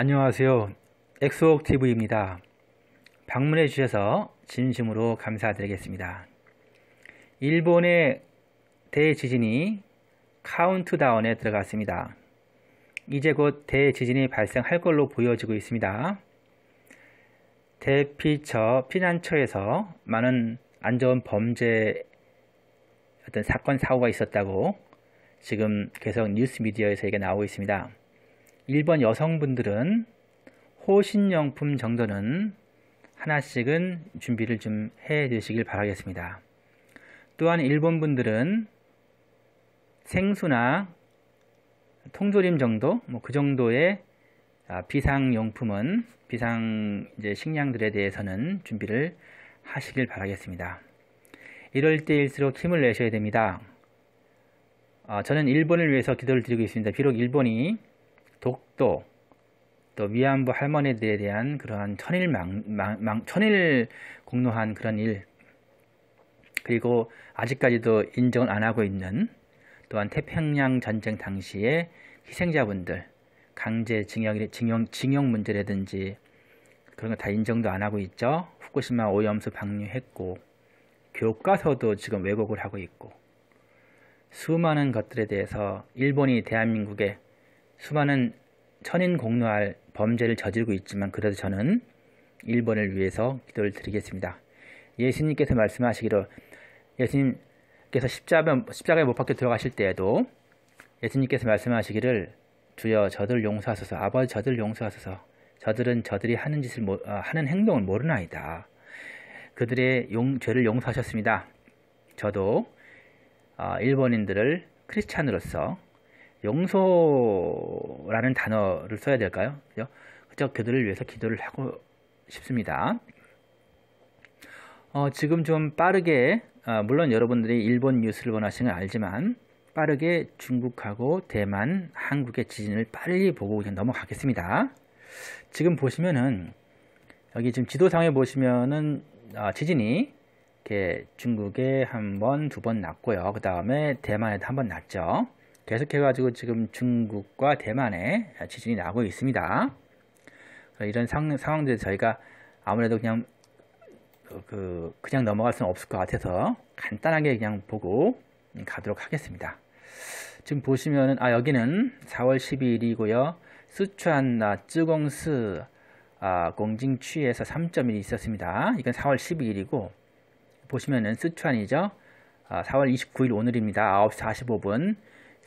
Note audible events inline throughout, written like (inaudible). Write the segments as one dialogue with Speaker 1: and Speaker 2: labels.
Speaker 1: 안녕하세요. 엑소옥TV입니다. 방문해 주셔서 진심으로 감사드리겠습니다. 일본의 대지진이 카운트다운에 들어갔습니다. 이제 곧 대지진이 발생할 걸로 보여지고 있습니다. 대피처, 피난처에서 많은 안 좋은 범죄 어떤 사건, 사고가 있었다고 지금 계속 뉴스 미디어에서 이게 나오고 있습니다. 1번 여성분들은 호신용품 정도는 하나씩은 준비를 좀해 주시길 바라겠습니다. 또한 일본 분들은 생수나 통조림 정도, 뭐 그 정도의 아, 비상용품은 비상 이제 식량들에 대해서는 준비를 하시길 바라겠습니다. 이럴 때일수록 힘을 내셔야 됩니다. 아, 저는 일본을 위해서 기도를 드리고 있습니다. 비록 일본이 독도, 또 위안부 할머니들에 대한 그러한 천일 망, 망, 망 천일 공로한 그런 일, 그리고 아직까지도 인정을 안 하고 있는 또한 태평양 전쟁 당시의 희생자분들, 강제 징역 징용, 징역 문제라든지 그런 거 다 인정도 안 하고 있죠. 후쿠시마 오염수 방류했고 교과서도 지금 왜곡을 하고 있고 수많은 것들에 대해서 일본이 대한민국에 수많은 천인 공노할 범죄를 저지르고 있지만 그래도 저는 일본을 위해서 기도를 드리겠습니다. 예수님께서 말씀하시기로 예수님께서 십자가, 십자가에 못 박혀 들어가실 때에도 예수님께서 말씀하시기를 주여 저들 용서하소서 아버지 저들 용서하소서 저들은 저들이 하는 짓을 어, 하는 행동을 모르나이다. 그들의 용, 죄를 용서하셨습니다. 저도 어, 일본인들을 크리스찬으로서 용서라는 단어를 써야 될까요? 그죠? 그저 그들을 위해서 기도를 하고 싶습니다. 어, 지금 좀 빠르게 어, 물론 여러분들이 일본 뉴스를 원하시는 건 알지만 빠르게 중국하고 대만, 한국의 지진을 빨리 보고 그냥 넘어가겠습니다. 지금 보시면은 여기 지금 지도상에 보시면은 어, 지진이 이렇게 중국에 한 번, 두 번 났고요. 그 다음에 대만에도 한 번 났죠. 계속해가지고 지금 중국과 대만에 지진이 나고 있습니다. 이런 상, 황들 저희가 아무래도 그냥 그 그냥 넘어갈 수는 없을 것 같아서 간단하게 그냥 보고 가도록 하겠습니다. 지금 보시면은 아 여기는 4월 12일이고요. 수천나 쯔공스 아, 공징취에서 3.1이 있었습니다. 이건 4월 12일이고 보시면은 스촨이죠. 아, 4월 29일 오늘입니다. 9시 45분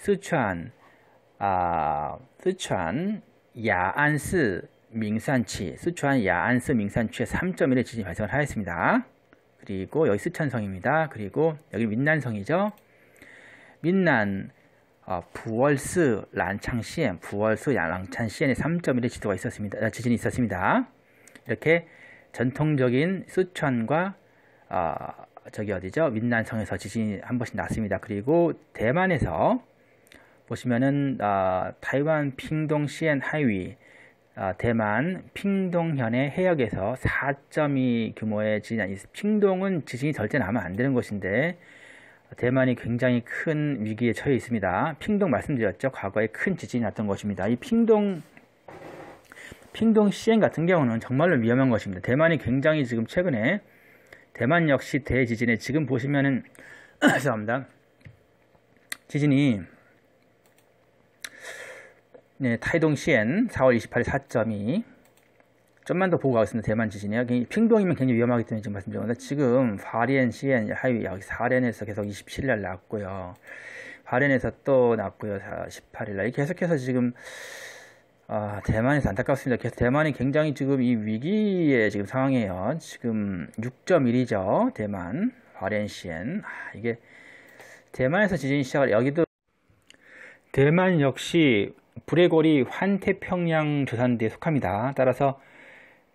Speaker 1: 四川啊、呃，四川雅安市산치 쓰촨 야안스 민산치에 3.1의 지진이 발생을 하였습니다. 그리고 여기 쓰촨성입니다. 그리고 여기 민난성이죠. 민난 어, 부월스 란창시엔, 부월스 랑찬시엔에 3.1의 지도가 있었습니다. 아, 지진이 있었습니다. 이렇게 전통적인 쓰촨과 어, 저기 어디죠? 민난성에서 지진이 한 번씩 났습니다. 그리고 대만에서 보시면은 아, 타이완 핑동 시엔 하이위 아, 대만 핑동현의 해역에서 4.2 규모의 지진이 아니 핑동은 지진이 절대 나면 안 되는 곳인데 대만이 굉장히 큰 위기에 처해 있습니다. 핑동 말씀드렸죠. 과거에 큰 지진이 났던 것입니다. 이 핑동 핑동 시엔 같은 경우는 정말로 위험한 것입니다. 대만이 굉장히 지금 최근에 대만 역시 대지진에 지금 보시면은 (clears throat) 죄송합니다. 지진이 네, 타이동 시엔 4월 28일 4.2 좀만 더 보고 가겠습니다. 대만 지진이요. 핑동이면 굉장히 위험하기 때문에 지금 말씀드렸는데 지금 바리엔 시엔 하위 여기 사렌에서 계속 27일날 났고요. 바렌에서 또 났고요. 18일날 계속해서 지금 아, 대만에서 안타깝습니다. 계속 대만이 굉장히 지금 이 위기의 지금 상황이에요. 지금 6.1이죠. 대만 바렌 시엔 아, 이게 대만에서 지진이 시작을 여기도 대만 역시 구레골이 환태평양 조산대에 속합니다. 따라서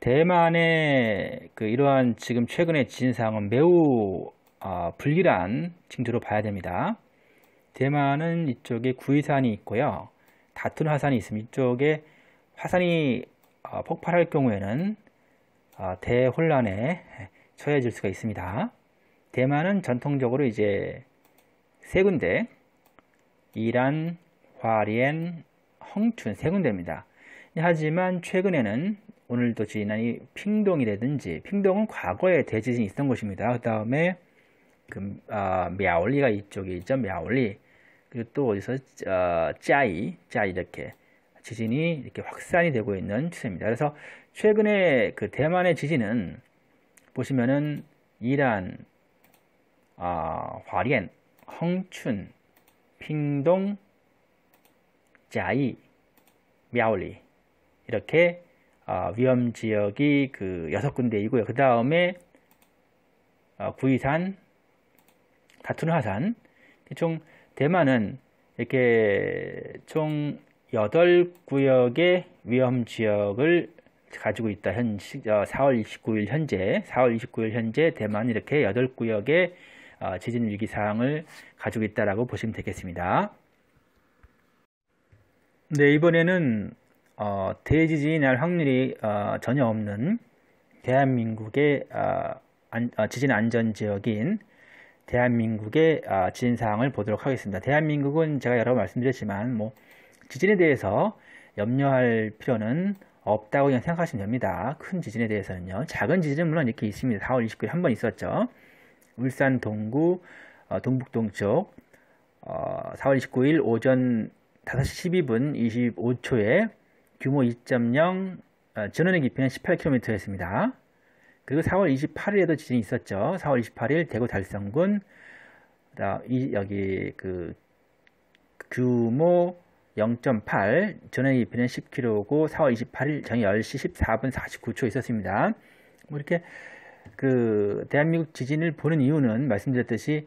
Speaker 1: 대만의 그 이러한 지금 최근의 진상은 매우 어, 불길한 징조로 봐야 됩니다. 대만은 이쪽에 구이산이 있고요. 다툰 화산이 있습니다. 이쪽에 화산이 어, 폭발할 경우에는 어, 대혼란에 처해질 수가 있습니다. 대만은 전통적으로 이제 세 군데 이란, 화리엔, 청춘 세 군데입니다. 하지만 최근에는 오늘도 지난 이 핑동이라든지 핑동은 과거에 대지진이 있던 곳입니다. 그 다음에 그, 어, 아, 미아올리가 이쪽에 있죠. 미아올리 그리고 또 어디서 어, 짜이 짜이 이렇게 지진이 이렇게 확산이 되고 있는 추세입니다. 그래서 최근에 그 대만의 지진은 보시면은 이란, 어, 화련, 헝춘, 핑동, 짜이 미아올리 이렇게 어, 위험 지역이 그 여섯 군데이고요. 그 다음에 어, 구이산, 다툰화산 총 대만은 이렇게 총 여덟 구역의 위험 지역을 가지고 있다. 현 어, 4월 29일 현재 4월 29일 현재 대만 이렇게 여덟 구역의 어, 지진 위기 사항을 가지고 있다라고 보시면 되겠습니다. 네, 이번에는 어, 대지진이 날 확률이 어, 전혀 없는 대한민국의 아, 어, 안, 지진 안전 지역인 대한민국의 아, 지진 사항을 보도록 하겠습니다. 대한민국은 제가 여러 번 말씀드렸지만 뭐 지진에 대해서 염려할 필요는 없다고 그냥 생각하시면 됩니다. 큰 지진에 대해서는요. 작은 지진은 물론 이렇게 있습니다. 4월 29일 한번 있었죠. 울산 동구 어, 동북동쪽 4월 어, 29일 오전 5시 12분 25초에 규모 2.0 어, 전원의 깊이는 18km였습니다. 그리고 4월 28일에도 지진이 있었죠. 4월 28일 대구 달성군 어, 이, 여기 그 규모 0.8 전원의 깊이는 10km고 4월 28일 저녁 10시 14분 49초 있었습니다. 뭐 이렇게 그 대한민국 지진을 보는 이유는 말씀드렸듯이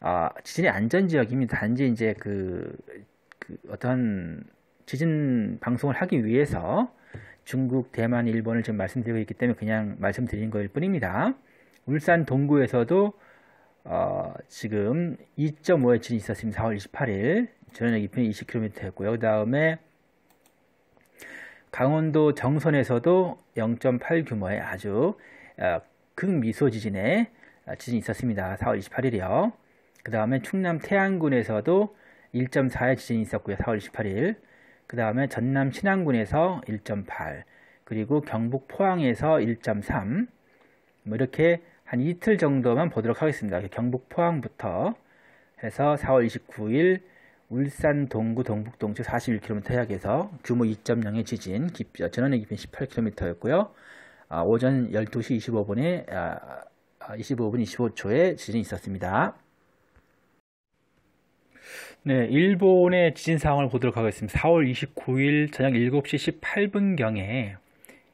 Speaker 1: 아, 어, 지진의 안전 지역입니다. 단지 이제 그그 어떤 지진 방송을 하기 위해서 중국, 대만, 일본을 지금 말씀드리고 있기 때문에 그냥 말씀드린 거일 뿐입니다. 울산 동구에서도 어, 지금 2.5의 지진이 있었습니다. 4월 28일 전역 이편이 20km였고요. 그 다음에 강원도 정선에서도 0.8 규모의 아주 어, 극미소 지진의 어, 지진이 있었습니다. 4월 28일이요. 그 다음에 충남 태안군에서도 1.4의 지진이 있었고요. 4월 28일. 그 다음에 전남 신안군에서 1.8 그리고 경북 포항에서 1.3뭐 이렇게 한 이틀 정도만 보도록 하겠습니다. 경북 포항부터 해서 4월 29일 울산 동구 동북 동쪽 41km 해역에서 규모 2.0의 지진, 깊 어, 전원의 깊이 18km였고요. 아, 오전 12시 25분에 25분 25초에 지진이 있었습니다. 네, 일본의 지진 상황을 보도록 하겠습니다. 4월 29일 저녁 7시 18분경에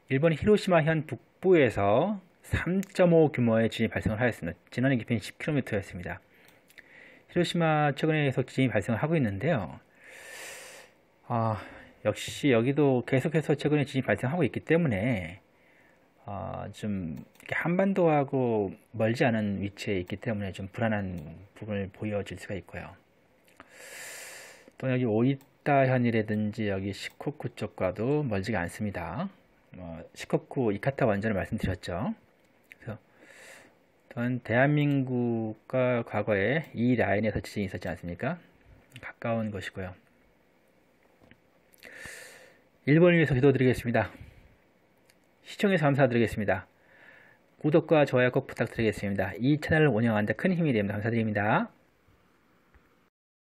Speaker 1: 일본 히로시마현 북부에서 3.5 규모의 지진이 발생을 하였습니다. 지난해 깊이는 10km였습니다. 히로시마 최근에 계속 지진이 발생을 하고 있는데요. 아, 역시 여기도 계속해서 최근에 지진이 발생하고 있기 때문에 어, 좀 한반도하고 멀지 않은 위치에 있기 때문에 좀 불안한 부분을 보여질 수가 있고요. 또 여기 오이타현이라든지 여기 시코쿠 쪽과도 멀지가 않습니다. 어, 시코쿠 이카타 원전을 말씀드렸죠. 그래서 또한 대한민국과 과거에 이 라인에서 지진이 있었지 않습니까? 가까운 것이고요. 일본을 위해서 기도드리겠습니다. 시청해서 감사드리겠습니다. 구독과 좋아요 꼭 부탁드리겠습니다. 이 채널을 운영하는데 큰 힘이 됩니다. 감사드립니다.